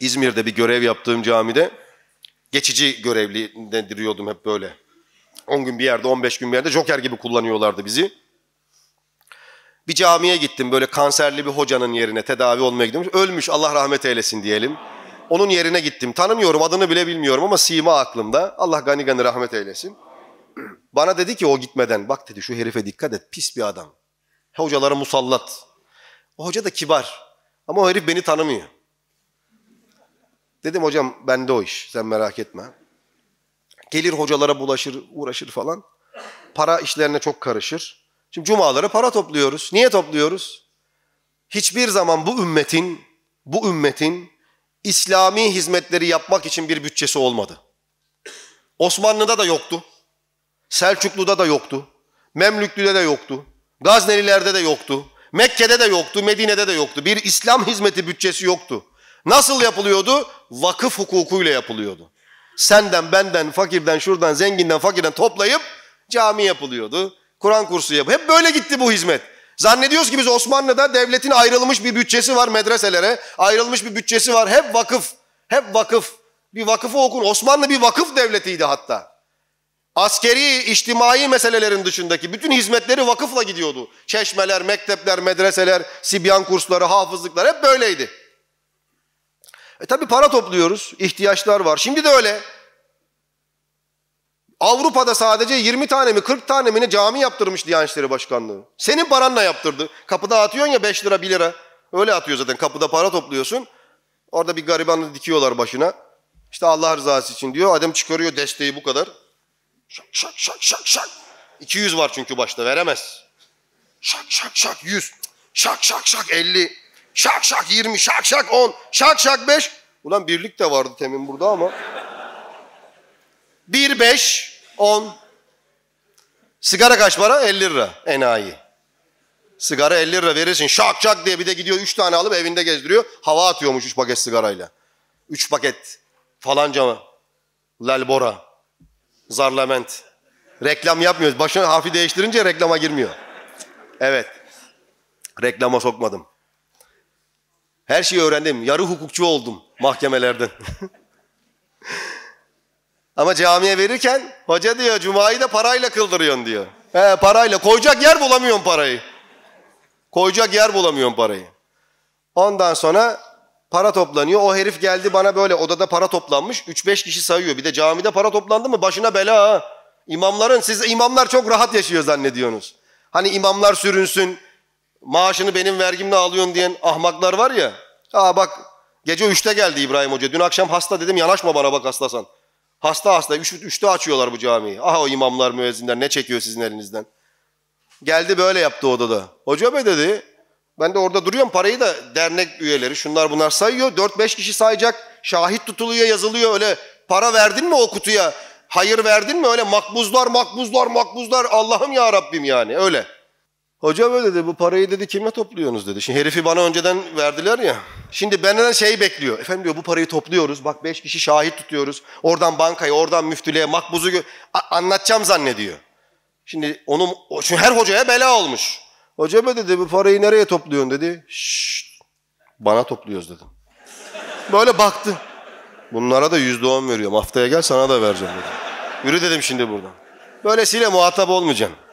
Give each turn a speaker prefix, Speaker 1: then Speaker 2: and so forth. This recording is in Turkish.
Speaker 1: İzmir'de bir görev yaptığım camide geçici görevli dendiriyordum hep böyle. 10 gün bir yerde, 15 gün bir yerde joker gibi kullanıyorlardı bizi. Bir camiye gittim böyle kanserli bir hocanın yerine tedavi olmaya gittim. Ölmüş Allah rahmet eylesin diyelim. Onun yerine gittim. Tanımıyorum adını bile bilmiyorum ama sima aklımda. Allah gani gani rahmet eylesin. Bana dedi ki o gitmeden bak dedi şu herife dikkat et pis bir adam. Hocaları musallat. O hoca da kibar ama o herif beni tanımıyor. Dedim hocam bende o iş sen merak etme. Gelir hocalara bulaşır uğraşır falan. Para işlerine çok karışır. Şimdi cumaları para topluyoruz. Niye topluyoruz? Hiçbir zaman bu ümmetin bu ümmetin İslami hizmetleri yapmak için bir bütçesi olmadı. Osmanlı'da da yoktu. Selçuklu'da da yoktu. Memlüklü'de de yoktu. Gaznelilerde de yoktu. Mekke'de de yoktu, Medine'de de yoktu. Bir İslam hizmeti bütçesi yoktu. Nasıl yapılıyordu? Vakıf hukukuyla yapılıyordu. Senden, benden, fakirden, şuradan, zenginden, fakirden toplayıp cami yapılıyordu. Kur'an kursu yap. Hep böyle gitti bu hizmet. Zannediyoruz ki biz Osmanlı'da devletin ayrılmış bir bütçesi var medreselere. Ayrılmış bir bütçesi var. Hep vakıf. Hep vakıf. Bir vakıfı okun. Osmanlı bir vakıf devletiydi hatta. Askeri, içtimai meselelerin dışındaki bütün hizmetleri vakıfla gidiyordu. Çeşmeler, mektepler, medreseler, sibyan kursları, hafızlıklar hep böyleydi. E tabi para topluyoruz, ihtiyaçlar var. Şimdi de öyle. Avrupa'da sadece 20 tane mi 40 tane mi ne cami yaptırmış Diyanet İşleri Başkanlığı. Senin paranla yaptırdı. Kapıda atıyorsun ya 5 lira 1 lira. Öyle atıyor zaten kapıda para topluyorsun. Orada bir garibanı dikiyorlar başına. İşte Allah rızası için diyor. Adam çıkarıyor desteği bu kadar. Şak şak şak şak şak. 200 var çünkü başta veremez. Şak şak şak 100. Şak şak şak 50. Şak şak 20, şak şak 10, şak şak 5. Ulan birlik de vardı temin burada ama. 1, 5, 10. Sigara kaç para? 50 lira enayi. Sigara 50 lira verirsin şak şak diye bir de gidiyor 3 tane alıp evinde gezdiriyor. Hava atıyormuş 3 paket sigarayla. 3 paket falanca mı? Lalbora. Zarlament. Reklam yapmıyoruz. Başına harfi değiştirince reklama girmiyor. Evet. Reklama sokmadım. Her şeyi öğrendim. Yarı hukukçu oldum mahkemelerden. Ama camiye verirken hoca diyor cumayı da parayla kıldırıyorsun diyor. He parayla. Koyacak yer bulamıyorum parayı. Koyacak yer bulamıyorum parayı. Ondan sonra para toplanıyor. O herif geldi bana böyle odada para toplanmış. 3-5 kişi sayıyor. Bir de camide para toplandı mı başına bela ha. İmamların, siz imamlar çok rahat yaşıyor zannediyorsunuz. Hani imamlar sürünsün, maaşını benim vergimle alıyorsun diyen ahmaklar var ya. Aa bak gece 3'te geldi İbrahim Hoca. Dün akşam hasta dedim yanaşma bana bak hastasan. Hasta hasta. Üç, üçte açıyorlar bu camiyi. Aha o imamlar müezzinler ne çekiyor sizin elinizden. Geldi böyle yaptı odada. Hoca be dedi. Ben de orada duruyorum parayı da dernek üyeleri şunlar bunlar sayıyor. 4-5 kişi sayacak. Şahit tutuluyor yazılıyor öyle. Para verdin mi o kutuya? Hayır verdin mi? Öyle makbuzlar makbuzlar makbuzlar. Allah'ım ya Rabbim yani öyle. Hoca böyle dedi bu parayı dedi kime topluyorsunuz dedi. Şimdi herifi bana önceden verdiler ya. Şimdi benden şey bekliyor. Efendim diyor bu parayı topluyoruz. Bak beş kişi şahit tutuyoruz. Oradan bankaya, oradan müftülüğe, makbuzu anlatacağım zannediyor. Şimdi onun çünkü her hocaya bela olmuş. Hoca be dedi bu parayı nereye topluyorsun dedi. Şşt, bana topluyoruz dedim. Böyle baktı. Bunlara da yüzde on veriyorum. Haftaya gel sana da vereceğim dedi. Yürü dedim şimdi buradan. Böylesiyle muhatap olmayacaksın.